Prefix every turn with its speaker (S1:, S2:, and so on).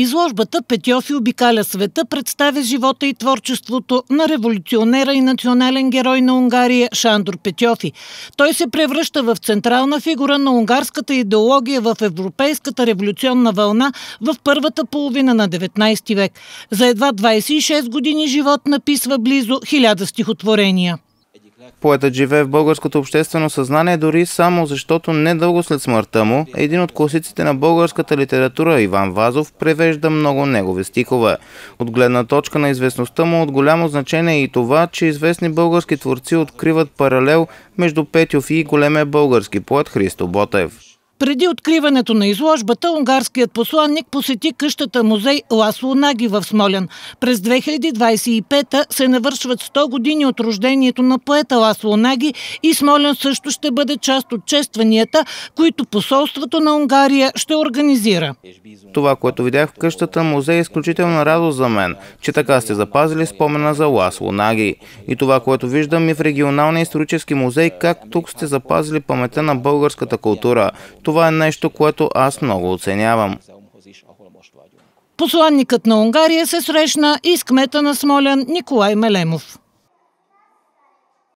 S1: Изложбата Петьофи обикаля света представя живота и творчеството на революционера и национален герой на Унгария Шандор Петьофи. Той се превръща в централна фигура на унгарската идеология в европейската революционна вълна в първата половина на 19 век. За едва 26 години живот написва близо 1000 стихотворения.
S2: Поетът живее в българското обществено съзнание дори само защото недълго след смъртта му един от класиците на българската литература Иван Вазов превежда много негови стихове. От гледна точка на известността му от голямо значение е и това, че известни български творци откриват паралел между Петюв и големия български поет Христо Ботев.
S1: Преди откриването на изложбата, унгарският посланник посети къщата музей Ласло Наги в Смолян. През 2025 се навършват 100 години от рождението на поета Ласло Наги и Смолян също ще бъде част от честванията, които посолството на Унгария ще организира.
S2: Това, което видях в къщата музей е изключителна радост за мен, че така сте запазили спомена за Ласло Наги. И това, което виждам и в регионалния исторически музей, как тук сте запазили памета на българската култура. Това е нещо, което аз много оценявам.
S1: Посланникът на Унгария се срещна и с кмета на Смолян Николай Мелемов.